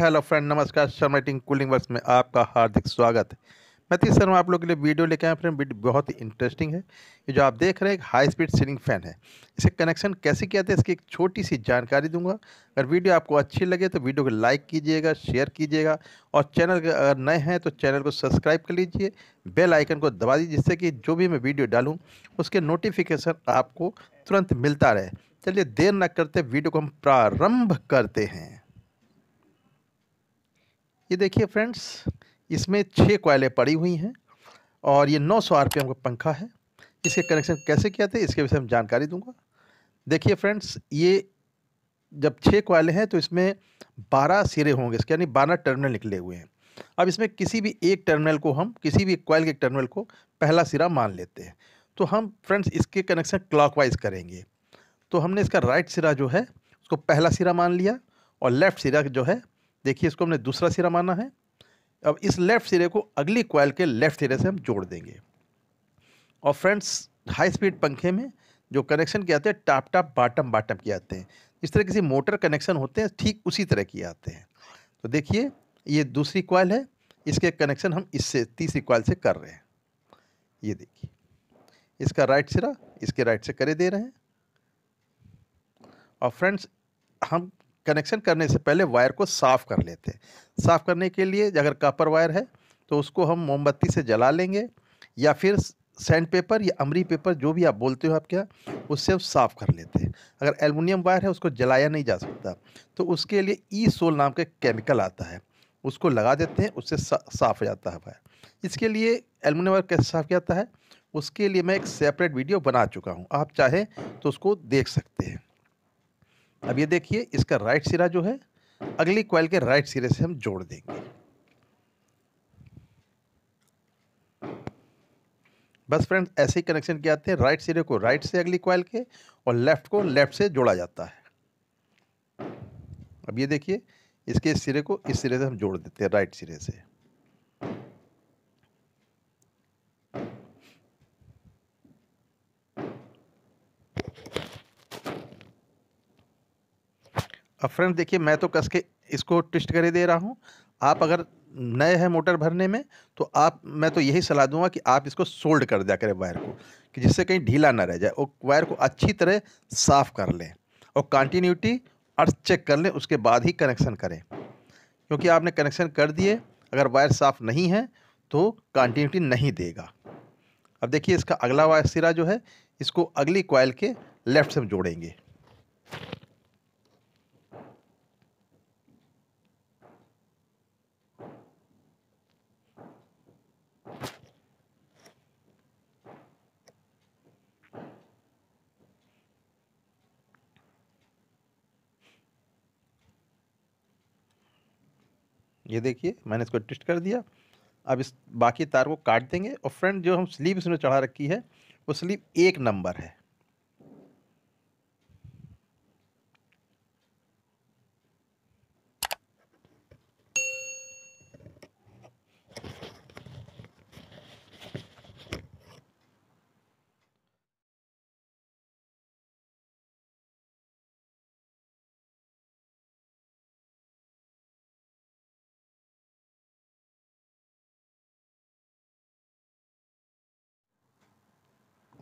hello friend नमस्कार शर्मा टिंग cooling works में आपका हार्दिक स्वागत है मैं तीस शर्मा आप लोग के लिए वीडियो लेके आया फ्रेंड वीडियो बहुत ही इंटरेस्टिंग है ये जो आप देख रहे हैं एक हाई स्पीड सीलिंग फैन है इसे कनेक्शन कैसे किया था इसकी एक छोटी सी जानकारी दूंगा अगर वीडियो आपको अच्छी लगे तो वीडियो को लाइक कीजिएगा शेयर कीजिएगा और चैनल अगर नए हैं तो चैनल को सब्सक्राइब कर लीजिए बेल आइकन को दबा दीजिए जिससे कि जो भी मैं वीडियो डालूँ उसके नोटिफिकेशन आपको तुरंत मिलता रहे चलिए देर न करते वीडियो को हम प्रारंभ करते हैं ये देखिए फ्रेंड्स इसमें छः कोयलें पड़ी हुई हैं और ये नौ सौ आर का पंखा है इसके कनेक्शन कैसे किया थे इसके विषय में जानकारी दूंगा देखिए फ्रेंड्स ये जब छः कोयले हैं तो इसमें बारह सिरे होंगे इसके यानी बारह टर्मिनल निकले हुए हैं अब इसमें किसी भी एक टर्मिनल को हम किसी भी कोयल के टर्मिनल को पहला सिरा मान लेते हैं तो हम फ्रेंड्स इसके कनेक्शन क्लॉकवाइज करेंगे तो हमने इसका राइट सिरा जो है उसको पहला सिरा मान लिया और लेफ़्ट सिरा जो है देखिए इसको हमने दूसरा सिरा माना है अब इस लेफ़्ट सिरे को अगली क्वाइल के लेफ़्ट सिरे से हम जोड़ देंगे और फ्रेंड्स हाई स्पीड पंखे में जो कनेक्शन किए आते हैं टाप टाप बाटम बाटम किए आते हैं इस तरह किसी मोटर कनेक्शन होते हैं ठीक उसी तरह किए आते हैं तो देखिए ये दूसरी कॉयल है इसके कनेक्शन हम इससे तीसरी कॉयल से कर रहे हैं ये देखिए इसका राइट सिरा इसके राइट से करे दे रहे हैं और फ्रेंड्स हम कनेक्शन करने से पहले वायर को साफ़ कर लेते हैं साफ़ करने के लिए अगर कापर वायर है तो उसको हम मोमबत्ती से जला लेंगे या फिर सैंड पेपर या अमरी पेपर जो भी आप बोलते हो आपके यहाँ उससे हम साफ़ कर लेते हैं अगर एलमिनियम वायर है उसको जलाया नहीं जा सकता तो उसके लिए ई सोल नाम का केमिकल आता है उसको लगा देते हैं उससे सा, साफ हो जाता है वायर इसके लिए एलमिनियम वायर कैसे साफ़ किया जाता है उसके लिए मैं एक सेपरेट वीडियो बना चुका हूँ आप चाहें तो उसको देख सकते हैं अब ये देखिए इसका राइट सिरा जो है अगली क्वाइल के राइट सिरे से हम जोड़ देंगे बस फ्रेंड्स ऐसे ही कनेक्शन किया जाते हैं राइट सिरे को राइट से अगली क्वाइल के और लेफ्ट को लेफ्ट से जोड़ा जाता है अब ये देखिए इसके इस सिरे को इस सिरे से हम जोड़ देते हैं राइट सिरे से अब फ्रेंड देखिए मैं तो कस के इसको ट्विस्ट कर दे रहा हूँ आप अगर नए हैं मोटर भरने में तो आप मैं तो यही सलाह दूंगा कि आप इसको सोल्ड कर दिया करें वायर को कि जिससे कहीं ढीला ना रह जाए और वायर को अच्छी तरह साफ़ कर लें और कंटिन्यूटी अर्थ चेक कर लें उसके बाद ही कनेक्शन करें क्योंकि आपने कनेक्शन कर दिए अगर वायर साफ़ नहीं है तो कंटिन्यूटी नहीं देगा अब देखिए इसका अगला वायर सिरा जो है इसको अगली क्वाइल के लेफ्ट से हम जोड़ेंगे ये देखिए मैंने इसको ट्विस्ट कर दिया अब इस बाकी तार को काट देंगे और फ्रेंड जो हम स्लीव इसमें चढ़ा रखी है वो स्लीव एक नंबर है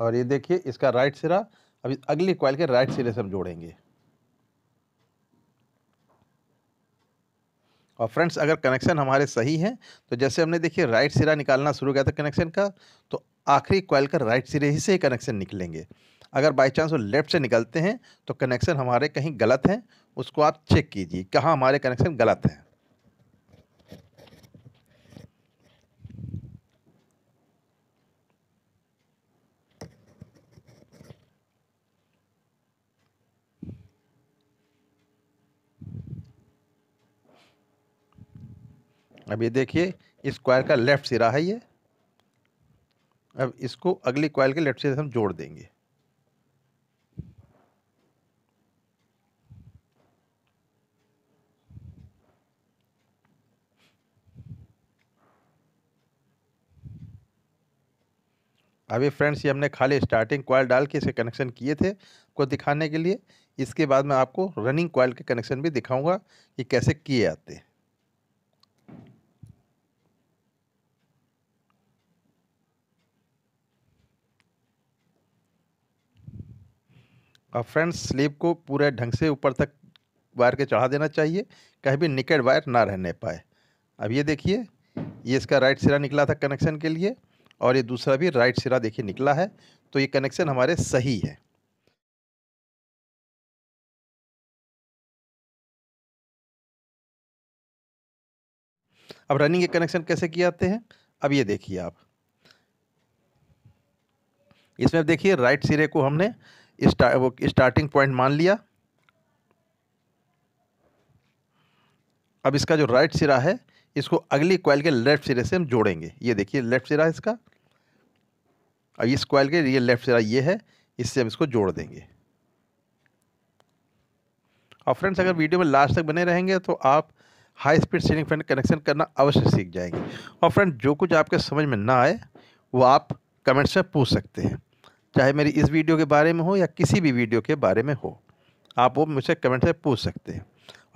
और ये देखिए इसका राइट सिरा अब इस अगली क्वाइल के राइट सिरे से हम जोड़ेंगे और फ्रेंड्स अगर कनेक्शन हमारे सही हैं तो जैसे हमने देखिए राइट सिरा निकालना शुरू किया था कनेक्शन का तो आखिरी क्वाइल का राइट सिरे ही से कनेक्शन निकलेंगे अगर बाई चांस वो लेफ्ट से निकलते हैं तो कनेक्शन हमारे कहीं गलत हैं उसको आप चेक कीजिए कहाँ हमारे कनेक्शन गलत हैं अब ये देखिए इस क्वायर का लेफ़्ट सिरा है ये अब इसको अगली क्वाइल के लेफ्ट सिरे से हम जोड़ देंगे अभी फ्रेंड्स ये हमने खाली स्टार्टिंग क्वाइल डाल के इसे कनेक्शन किए थे को दिखाने के लिए इसके बाद मैं आपको रनिंग क्वाइल के कनेक्शन भी दिखाऊंगा कि कैसे किए जाते हैं और फ्रेंड्स स्लीव को पूरे ढंग से ऊपर तक वायर के चढ़ा देना चाहिए कहीं भी निकेड वायर ना रहने पाए अब ये देखिए ये इसका राइट सिरा निकला था कनेक्शन के लिए और ये दूसरा भी राइट सिरा देखिए निकला है तो ये कनेक्शन हमारे सही है अब रनिंग के कनेक्शन कैसे किए जाते हैं अब ये देखिए आप इसमें देखिए राइट सिरे को हमने वो स्टार्टिंग पॉइंट मान लिया अब इसका जो राइट सिरा है इसको अगली क्वाइल के लेफ्ट सिरे से हम जोड़ेंगे ये देखिए लेफ्ट सिरा इसका अब इस क्वाइल के ये लेफ्ट सिरा ये है इससे हम इसको जोड़ देंगे और फ्रेंड्स अगर वीडियो में लास्ट तक बने रहेंगे तो आप high speed ceiling fan connection करना अवश्य सीख जाएंगे और फ्रेंड जो कुछ आपके समझ में ना आए वो आप कमेंट्स में पूछ सकते हैं चाहे मेरी इस वीडियो के बारे में हो या किसी भी वीडियो के बारे में हो आप वो मुझसे कमेंट से पूछ सकते हैं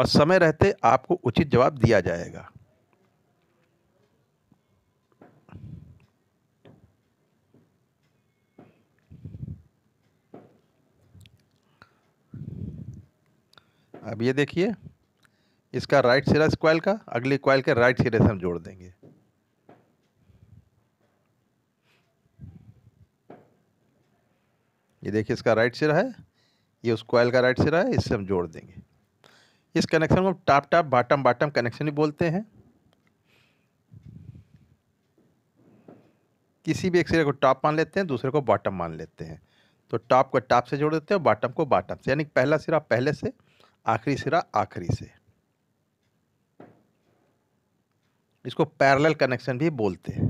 और समय रहते आपको उचित जवाब दिया जाएगा अब ये देखिए इसका राइट सिरा इस कॉयल का अगली कॉयल के राइट सिरे से हम जोड़ देंगे ये देखिए इसका राइट सिरा है ये उस कॉयल का राइट सिरा है इससे हम जोड़ देंगे इस कनेक्शन को top top bottom bottom connection ही बोलते हैं किसी भी एक सिरे को टॉप मान लेते हैं दूसरे को बॉटम मान लेते हैं तो टॉप को टॉप से जोड़ देते हैं बॉटम को बॉटम से यानी पहला सिरा पहले से आखिरी सिरा आखिरी से इसको पैरेलल कनेक्शन भी बोलते हैं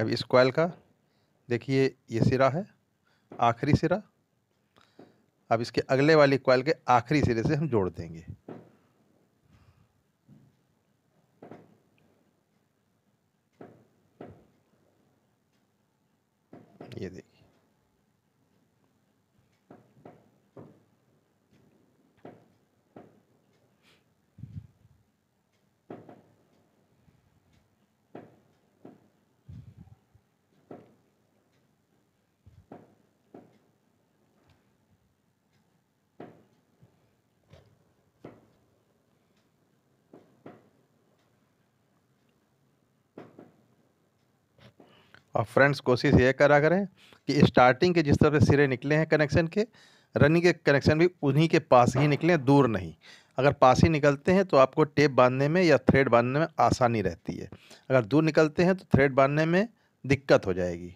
अब इस कॉयल का देखिए ये सिरा है आखिरी सिरा अब इसके अगले वाली कॉयल के आखिरी सिरे से हम जोड़ देंगे ये देखिए और फ्रेंड्स कोशिश ये करा करें कि स्टार्टिंग के जिस तरह से सिरे निकले हैं कनेक्शन के रनिंग के कनेक्शन भी उन्हीं के पास ही निकलें दूर नहीं अगर पास ही निकलते हैं तो आपको टेप बांधने में या थ्रेड बांधने में आसानी रहती है अगर दूर निकलते हैं तो थ्रेड बांधने में दिक्कत हो जाएगी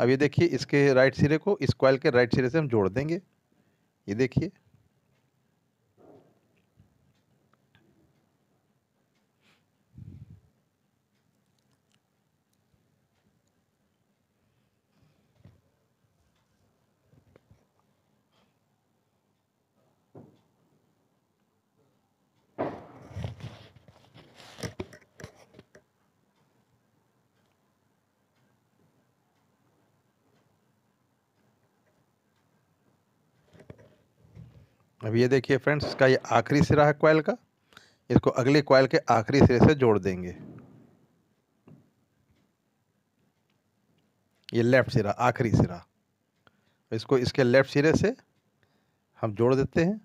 अब ये देखिए इसके राइट सिरे को इस क्वाइल के राइट सिरे से हम जोड़ देंगे ये देखिए अब ये देखिए फ्रेंड्स इसका ये आखिरी सिरा है क्वाइल का इसको अगले कोयल के आखिरी सिरे से जोड़ देंगे ये लेफ़्ट सिरा आखिरी सिरा इसको इसके लेफ़्ट सिरे से हम जोड़ देते हैं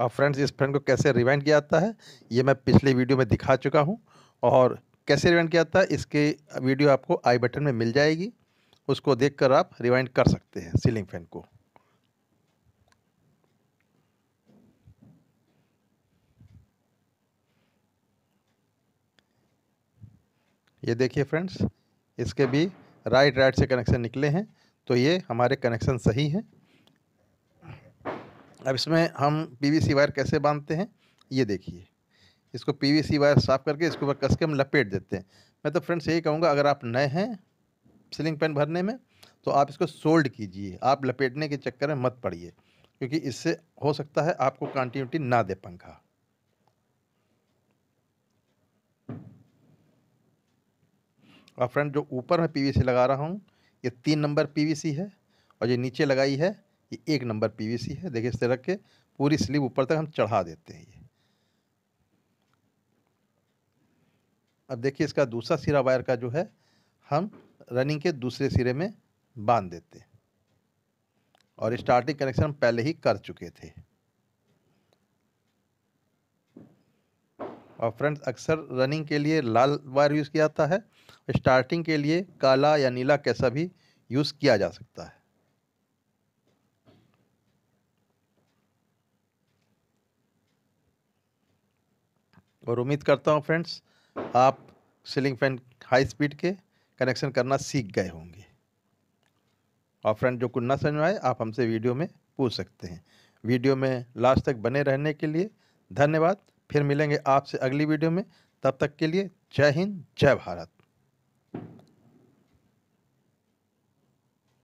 और फ्रेंड्स इस फ्रेंड को कैसे रिवाइंड किया जाता है ये मैं पिछले वीडियो में दिखा चुका हूँ और कैसे रिवाइंड किया जाता है इसके वीडियो आपको आई बटन में मिल जाएगी उसको कर आप रिवाइंड कर सकते हैं सीलिंग फैन को ये देखिए फ्रेंड्स इसके भी राइट राइट से कनेक्शन निकले हैं तो ये हमारे कनेक्शन सही हैं अब इसमें हम पीवीसी वायर कैसे बांधते हैं ये देखिए इसको पीवीसी वायर साफ करके इसके ऊपर कस के हम लपेट देते हैं मैं तो फ्रेंड्स यही कहूँगा अगर आप नए हैं सीलिंग पेन भरने में तो आप इसको सोल्ड कीजिए आप लपेटने के चक्कर में मत पड़िए क्योंकि इससे हो सकता है आपको कंटिन्यूटी ना दे पंखा और फ्रेंड जो ऊपर मैं पीवीसी लगा रहा हूँ ये तीन नंबर पीवीसी है और ये नीचे लगाई है ये एक नंबर पीवीसी है देखिए इस तरह के पूरी स्लीव ऊपर तक हम चढ़ा देते हैं ये अब देखिए इसका दूसरा सिरा वायर का जो है हम रनिंग के दूसरे सिरे में बांध देते हैं और स्टार्टिंग कनेक्शन हम पहले ही कर चुके थे और फ्रेंड्स अक्सर रनिंग के लिए लाल वायर यूज़ किया जाता है स्टार्टिंग के लिए काला या नीला कैसा भी यूज़ किया जा सकता है और उम्मीद करता हूँ फ्रेंड्स आप सीलिंग फैन हाई स्पीड के कनेक्शन करना सीख गए होंगे और फ्रेंड जो कुछ ना समझ आए आप हमसे वीडियो में पूछ सकते हैं वीडियो में लास्ट तक बने रहने के लिए धन्यवाद फिर मिलेंगे आपसे अगली वीडियो में तब तक के लिए जय हिंद जय भारत